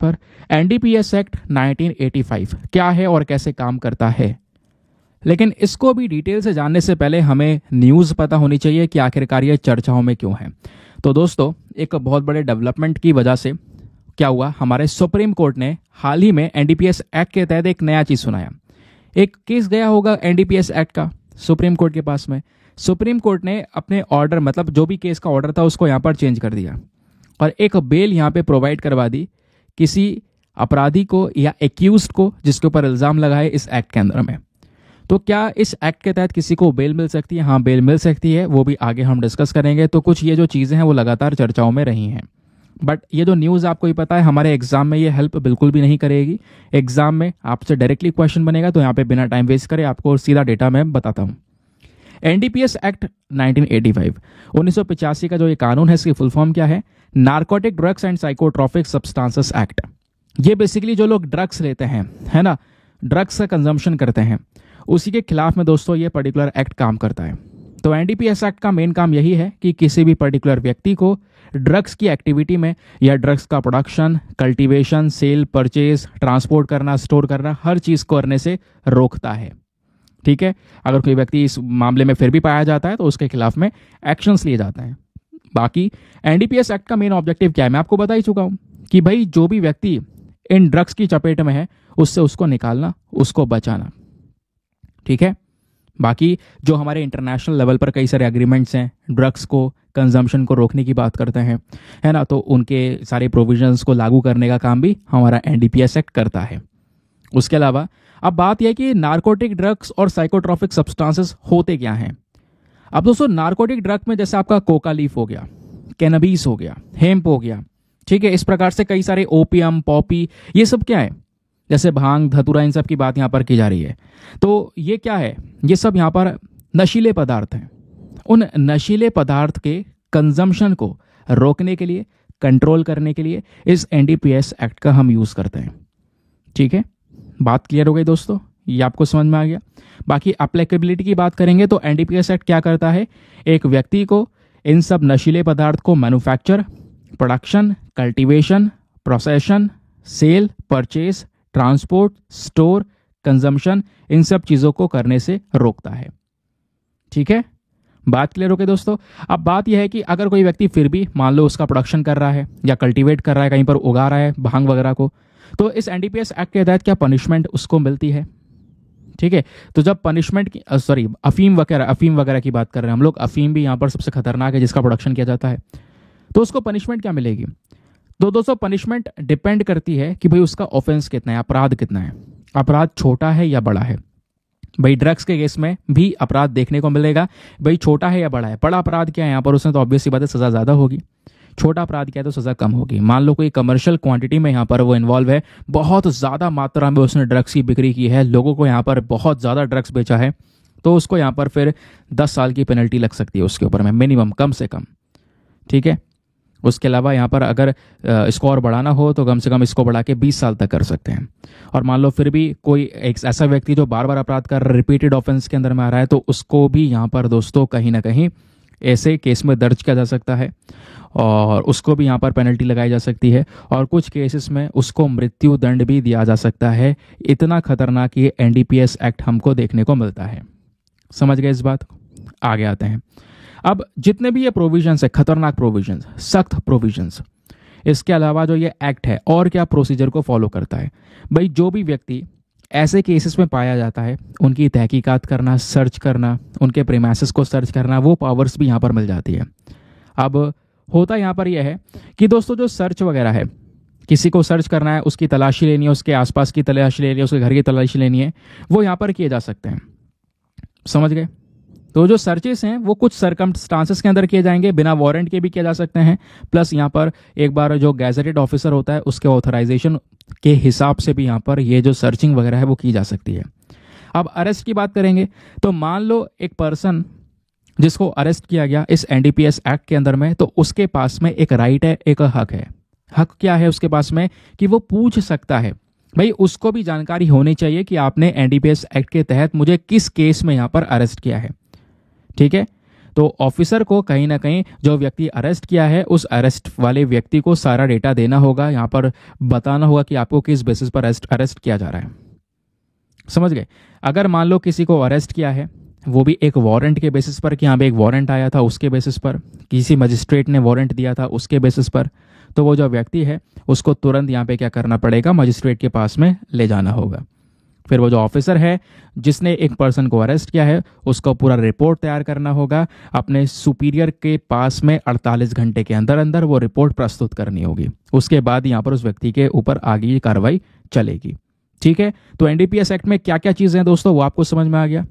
पर NDPS act 1985 क्या है और कैसे काम करता है लेकिन इसको भी डिटेल से जानने से पहले हमें न्यूज़ पता होनी चाहिए कि आखिरकार ये चर्चाओं में क्यों है तो दोस्तों एक बहुत बड़े डेवलपमेंट की वजह से क्या हुआ हमारे सुप्रीम कोर्ट ने हाल ही में एनडीपीएस एक्ट के तहत एक नया चीज़ सुनाया एक केस गया होगा एनडीपीएस एक्ट का सुप्रीम कोर्ट के पास में सुप्रीम कोर्ट ने अपने ऑर्डर मतलब जो भी केस का ऑर्डर था उसको यहाँ पर चेंज कर दिया और एक बेल यहाँ पे प्रोवाइड करवा दी किसी अपराधी को या एक्यूज को जिसके ऊपर इल्ज़ाम लगाए इस एक्ट के अंदर में तो क्या इस एक्ट के तहत किसी को बेल मिल सकती है हाँ बेल मिल सकती है वो भी आगे हम डिस्कस करेंगे तो कुछ ये जो चीज़ें हैं वो लगातार चर्चाओं में रही हैं बट ये जो न्यूज़ आपको ही पता है हमारे एग्ज़ाम में ये हेल्प बिल्कुल भी नहीं करेगी एग्ज़ाम में आपसे डायरेक्टली क्वेश्चन बनेगा तो यहाँ पे बिना टाइम वेस्ट करे आपको सीधा डेटा मैं बताता हूँ एनडीपीएस एक्ट 1985 1985 का जो ये कानून है इसकी फुल फॉर्म क्या है narcotic drugs and psychotropic substances act ये बेसिकली जो लोग ड्रग्स लेते हैं है ना ड्रग्स का कंजम्पशन करते हैं उसी के खिलाफ में दोस्तों ये पर्टिकुलर एक्ट काम करता है तो एनडीपीएस एक्ट का मेन काम यही है कि किसी भी पर्टिकुलर व्यक्ति को ड्रग्स की एक्टिविटी में या ड्रग्स का production cultivation sale purchase transport करना स्टोर करना हर चीज़ करने से रोकता है ठीक है अगर कोई व्यक्ति इस मामले में फिर भी पाया जाता है तो उसके खिलाफ में एक्शंस लिए जाते हैं बाकी एनडीपीएस एक्ट का मेन ऑब्जेक्टिव क्या है मैं आपको बता ही चुका हूँ कि भाई जो भी व्यक्ति इन ड्रग्स की चपेट में है उससे उसको निकालना उसको बचाना ठीक है बाकी जो हमारे इंटरनेशनल लेवल पर कई सारे एग्रीमेंट्स हैं ड्रग्स को कंजम्पशन को रोकने की बात करते हैं है ना तो उनके सारे प्रोविजंस को लागू करने का काम भी हमारा एनडीपीएस एक्ट करता है उसके अलावा अब बात यह कि नार्कोटिक ड्रग्स और साइकोट्रॉफिक सब्सटेंसेस होते क्या हैं अब दोस्तों नार्कोटिक ड्रग में जैसे आपका कोका लीफ हो गया कैनबीस हो गया हेम्प हो गया ठीक है इस प्रकार से कई सारे ओपियम पॉपी ये सब क्या है जैसे भांग धतुरा इन सब की बात यहाँ पर की जा रही है तो ये क्या है ये सब यहाँ पर नशीले पदार्थ हैं उन नशीले पदार्थ के कंजम्पशन को रोकने के लिए कंट्रोल करने के लिए इस एनडीपीएस एक्ट का हम यूज़ करते हैं ठीक है बात क्लियर हो गई दोस्तों ये आपको समझ में आ गया बाकी अप्लीकेबिलिटी की बात करेंगे तो एनडीपीएस एक्ट क्या करता है एक व्यक्ति को इन सब नशीले पदार्थ को manufacture production cultivation possession sale purchase transport store consumption इन सब चीज़ों को करने से रोकता है ठीक है बात क्लियर हो गई दोस्तों अब बात यह है कि अगर कोई व्यक्ति फिर भी मान लो उसका प्रोडक्शन कर रहा है या कल्टीवेट कर रहा है कहीं पर उगा रहा है भांग वगैरह को तो इस एनडीपीएस एक्ट के तहत क्या पनिशमेंट उसको मिलती है ठीक है तो जब पनिशमेंट की सॉरी अफीम वगैरह अफीम वगैरह की बात कर रहे हैं हम लोग अफीम भी यहां पर सबसे खतरनाक है जिसका प्रोडक्शन किया जाता है तो उसको पनिशमेंट क्या मिलेगी तो दोस्तों पनिशमेंट डिपेंड करती है कि भाई उसका ऑफेंस कितना है अपराध कितना है अपराध छोटा है या बड़ा है भाई ड्रग्स के केस में भी अपराध देखने को मिलेगा भाई छोटा है या बड़ा है बड़ा अपराध क्या है यहाँ पर उसने तो ऑब्वियसली बात है सज़ा ज़्यादा होगी छोटा अपराध किया तो सज़ा कम होगी मान लो कोई कमर्शियल क्वांटिटी में यहाँ पर वो इन्वॉल्व है बहुत ज़्यादा मात्रा में उसने ड्रग्स की बिक्री की है लोगों को यहाँ पर बहुत ज़्यादा ड्रग्स बेचा है तो उसको यहाँ पर फिर दस साल की पेनल्टी लग सकती है उसके ऊपर में मिनिमम कम से कम ठीक है उसके अलावा यहाँ पर अगर स्कोर बढ़ाना हो तो कम से कम इसको बढ़ा के 20 साल तक कर सकते हैं और मान लो फिर भी कोई एक ऐसा व्यक्ति जो बार बार अपराध कर रिपीटेड ऑफेंस के अंदर में आ रहा है तो उसको भी यहाँ पर दोस्तों कहीं ना कहीं ऐसे केस में दर्ज किया जा सकता है और उसको भी यहाँ पर पेनल्टी लगाई जा सकती है और कुछ केसेस में उसको मृत्यु दंड भी दिया जा सकता है इतना खतरनाक ये एन एक्ट हमको देखने को मिलता है समझ गए इस बात आगे आते हैं अब जितने भी ये प्रोविजन्स है खतरनाक प्रोविजन्स सख्त प्रोविजन्स इसके अलावा जो ये एक्ट है और क्या प्रोसीजर को फॉलो करता है भाई जो भी व्यक्ति ऐसे केसेस में पाया जाता है उनकी तहकीकात करना सर्च करना उनके प्रेमासिस को सर्च करना वो पावर्स भी यहाँ पर मिल जाती है अब होता यहाँ पर यह है कि दोस्तों जो सर्च वगैरह है किसी को सर्च करना है उसकी तलाशी लेनी है उसके आसपास की तलाशी लेनी है उसके घर की तलाशी लेनी है वो यहाँ पर किए जा सकते हैं समझ गए तो जो सर्चेस हैं वो कुछ सरकम के अंदर किए जाएंगे बिना वारंट के भी किए जा सकते हैं प्लस यहाँ पर एक बार जो गैजेटेड ऑफिसर होता है उसके ऑथराइजेशन के हिसाब से भी यहाँ पर ये जो सर्चिंग वगैरह है वो की जा सकती है अब अरेस्ट की बात करेंगे तो मान लो एक पर्सन जिसको अरेस्ट किया गया इस एनडीपीएस एक्ट के अंदर में तो उसके पास में एक राइट है एक हक है हक क्या है उसके पास में कि वो पूछ सकता है भाई उसको भी जानकारी होनी चाहिए कि आपने एनडीपीएस एक्ट के तहत मुझे किस केस में यहां पर अरेस्ट किया है ठीक है तो ऑफिसर को कहीं ना कहीं जो व्यक्ति अरेस्ट किया है उस अरेस्ट वाले व्यक्ति को सारा डेटा देना होगा यहां पर बताना होगा कि आपको किस बेसिस पर अरेस्ट अरेस्ट किया जा रहा है समझ गए अगर मान लो किसी को अरेस्ट किया है वो भी एक वारंट के बेसिस पर कि यहाँ पे एक वारंट आया था उसके बेसिस पर किसी मजिस्ट्रेट ने वारंट दिया था उसके बेसिस पर तो वो जो व्यक्ति है उसको तुरंत यहाँ पे क्या करना पड़ेगा मजिस्ट्रेट के पास में ले जाना होगा फिर वो जो ऑफिसर है जिसने एक पर्सन को अरेस्ट किया है उसका पूरा रिपोर्ट तैयार करना होगा अपने सुपीरियर के पास में 48 घंटे के अंदर अंदर वो रिपोर्ट प्रस्तुत करनी होगी उसके बाद यहाँ पर उस व्यक्ति के ऊपर आगे कार्रवाई चलेगी ठीक है तो एनडीपीएस एक्ट में क्या क्या चीज़ें हैं दोस्तों वो आपको समझ में आ गया